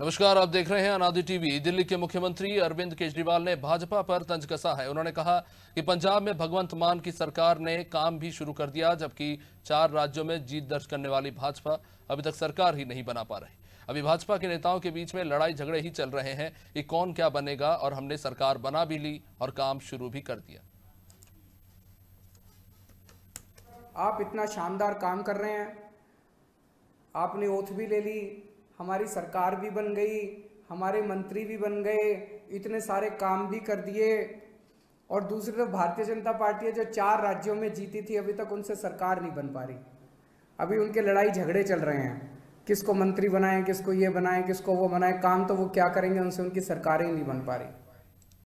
नमस्कार आप देख रहे हैं अनादि टीवी दिल्ली के मुख्यमंत्री अरविंद केजरीवाल ने भाजपा पर तंज कसा है उन्होंने कहा कि पंजाब में भगवंत मान की सरकार ने काम भी शुरू कर दिया जबकि चार राज्यों में जीत दर्ज करने वाली भाजपा अभी तक सरकार ही नहीं बना पा रही अभी भाजपा के नेताओं के बीच में लड़ाई झगड़े ही चल रहे हैं कि कौन क्या बनेगा और हमने सरकार बना भी ली और काम शुरू भी कर दिया आप इतना शानदार काम कर रहे हैं आपने ओथ भी ले ली हमारी सरकार भी बन गई हमारे मंत्री भी बन गए इतने सारे काम भी कर दिए और दूसरी तरफ तो भारतीय जनता पार्टी है जो चार राज्यों में जीती थी अभी तक उनसे सरकार नहीं बन पा रही अभी उनके लड़ाई झगड़े चल रहे हैं किसको मंत्री बनाएं किसको ये बनाएं किसको वो बनाएं काम तो वो क्या करेंगे उनसे उनकी सरकारें नहीं बन पा रही